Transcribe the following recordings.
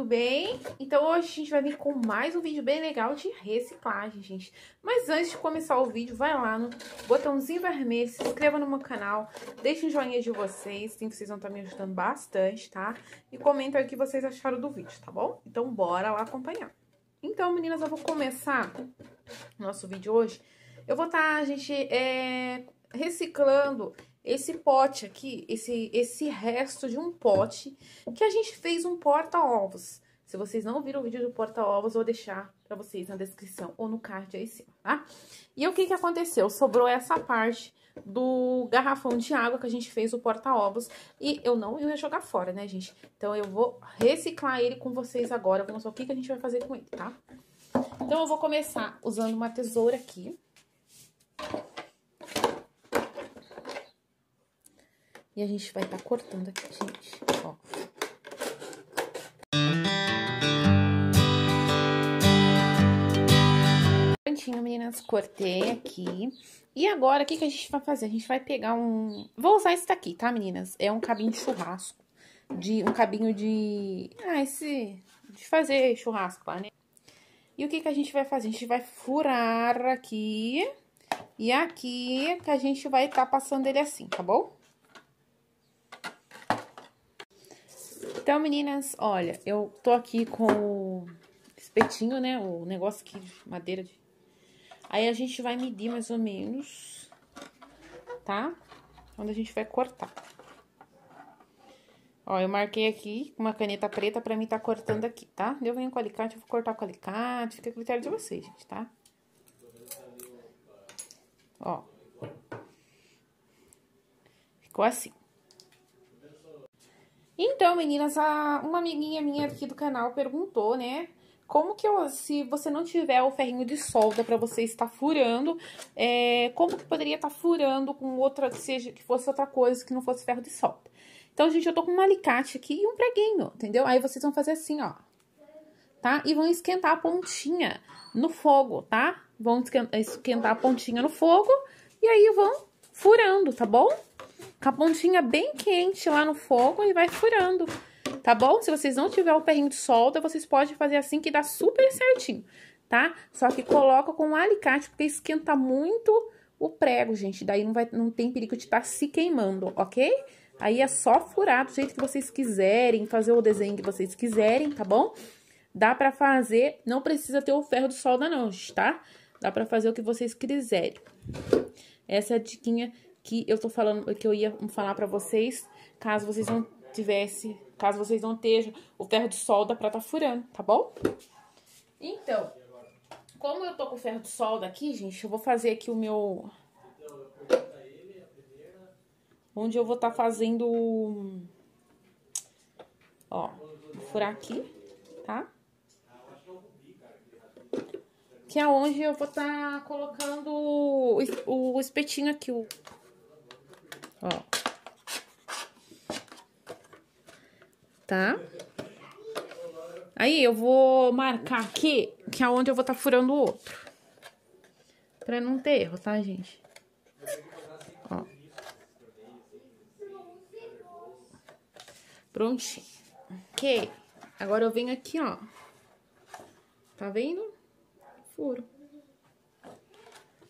tudo bem? Então hoje a gente vai vir com mais um vídeo bem legal de reciclagem, gente. Mas antes de começar o vídeo, vai lá no botãozinho vermelho, se inscreva no meu canal, deixe um joinha de vocês, tem vocês vão estar tá me ajudando bastante, tá? E comenta aí o que vocês acharam do vídeo, tá bom? Então bora lá acompanhar. Então, meninas, eu vou começar nosso vídeo hoje. Eu vou estar, tá, gente, é, reciclando esse pote aqui, esse, esse resto de um pote, que a gente fez um porta-ovos. Se vocês não viram o vídeo do porta-ovos, vou deixar pra vocês na descrição ou no card aí sim, tá? E o que que aconteceu? Sobrou essa parte do garrafão de água que a gente fez o porta-ovos. E eu não ia jogar fora, né, gente? Então, eu vou reciclar ele com vocês agora. Eu vou mostrar o que, que a gente vai fazer com ele, tá? Então, eu vou começar usando uma tesoura aqui. E a gente vai estar tá cortando aqui, gente, ó. Prontinho, meninas, cortei aqui. E agora, o que, que a gente vai fazer? A gente vai pegar um... Vou usar esse daqui, tá, meninas? É um cabinho de churrasco. De... Um cabinho de... Ah, esse... De fazer churrasco lá, né? E o que, que a gente vai fazer? A gente vai furar aqui... E aqui que a gente vai estar tá passando ele assim, tá bom? Então, meninas, olha, eu tô aqui com o espetinho, né? O negócio aqui de madeira. De... Aí a gente vai medir mais ou menos, tá? Onde a gente vai cortar. Ó, eu marquei aqui com uma caneta preta pra mim tá cortando aqui, tá? Eu venho com o alicate, eu vou cortar com o alicate, fica a critério de vocês, gente, tá? Ó. Ficou assim. Então, meninas, a, uma amiguinha minha aqui do canal perguntou, né? Como que eu, se você não tiver o ferrinho de solda para você estar furando, é, como que poderia estar furando com outra, que seja, que fosse outra coisa que não fosse ferro de solda? Então, gente, eu tô com um alicate aqui e um preguinho, entendeu? Aí vocês vão fazer assim, ó, tá? E vão esquentar a pontinha no fogo, tá? Vão esquentar a pontinha no fogo e aí vão furando, tá bom? com a pontinha bem quente lá no fogo e vai furando, tá bom? Se vocês não tiver o perrinho de solda, vocês podem fazer assim que dá super certinho, tá? Só que coloca com um alicate, porque esquenta muito o prego, gente. Daí não, vai, não tem perigo de estar tá se queimando, ok? Aí é só furar do jeito que vocês quiserem, fazer o desenho que vocês quiserem, tá bom? Dá pra fazer, não precisa ter o ferro de solda não, gente, tá? Dá pra fazer o que vocês quiserem. Essa é a diquinha que eu tô falando, que eu ia falar para vocês, caso vocês não tivesse, caso vocês não estejam, o ferro de solda pra tá furando, tá bom? Então, como eu tô com o ferro de solda aqui, gente, eu vou fazer aqui o meu... Onde eu vou estar tá fazendo... Ó, vou furar aqui, tá? Que é onde eu vou estar tá colocando o, o espetinho aqui, o ó. Tá? Aí, eu vou marcar aqui, que é onde eu vou estar tá furando o outro. Pra não ter erro, tá, gente? Ó. Prontinho. Ok. Agora eu venho aqui, ó. Tá vendo? Furo.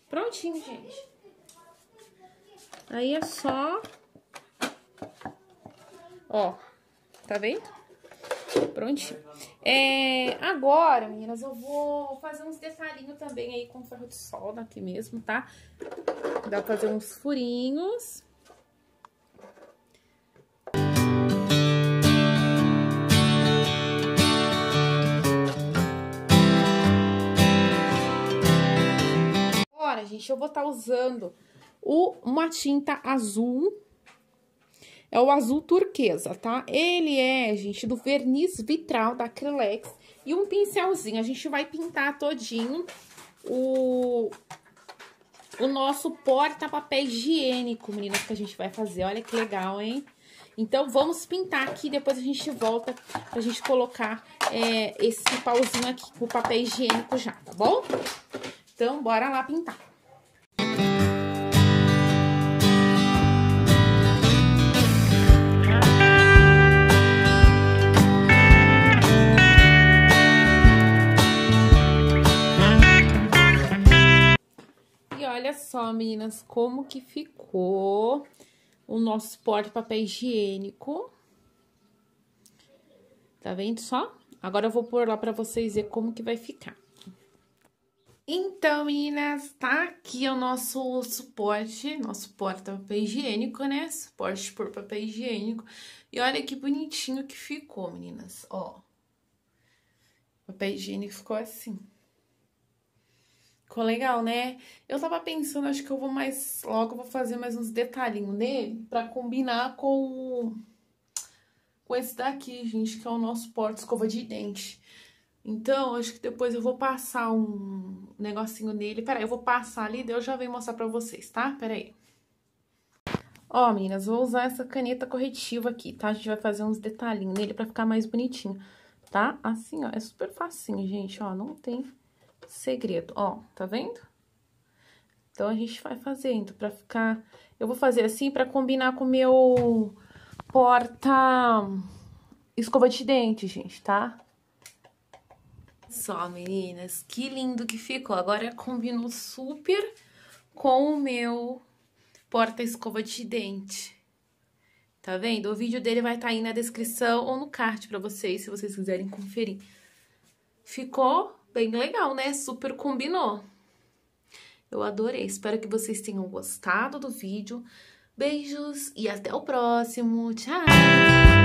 Prontinho, gente. Aí é só... Ó, tá vendo? Prontinho. É, agora, meninas, eu vou fazer uns detalhinhos também aí com ferro de solda aqui mesmo, tá? Dá pra fazer uns furinhos... Agora, gente, eu vou estar tá usando o, uma tinta azul. É o azul turquesa, tá? Ele é, gente, do verniz vitral da Acrylex. E um pincelzinho. A gente vai pintar todinho o, o nosso porta-papel higiênico, meninas, que a gente vai fazer. Olha que legal, hein? Então, vamos pintar aqui, depois a gente volta pra gente colocar é, esse pauzinho aqui com o papel higiênico já, tá bom? Então, bora lá pintar. só, meninas, como que ficou o nosso porta-papel higiênico. Tá vendo só? Agora eu vou pôr lá pra vocês ver como que vai ficar. Então, meninas, tá aqui o nosso suporte, nosso porta-papel higiênico, né? Suporte por papel higiênico. E olha que bonitinho que ficou, meninas, ó. O papel higiênico ficou assim. Ficou legal, né? Eu tava pensando, acho que eu vou mais... Logo vou fazer mais uns detalhinhos nele pra combinar com... Com esse daqui, gente, que é o nosso porta-escova de dente. Então, acho que depois eu vou passar um negocinho nele. Peraí, eu vou passar ali, e eu já venho mostrar pra vocês, tá? Peraí. Ó, meninas, vou usar essa caneta corretiva aqui, tá? A gente vai fazer uns detalhinhos nele pra ficar mais bonitinho, tá? Assim, ó, é super facinho, gente, ó, não tem segredo. Ó, tá vendo? Então, a gente vai fazendo pra ficar... Eu vou fazer assim pra combinar com o meu porta escova de dente, gente, tá? Só, meninas, que lindo que ficou. Agora combinou super com o meu porta escova de dente. Tá vendo? O vídeo dele vai estar tá aí na descrição ou no card pra vocês, se vocês quiserem conferir. Ficou Bem legal, né? Super combinou. Eu adorei. Espero que vocês tenham gostado do vídeo. Beijos e até o próximo. Tchau!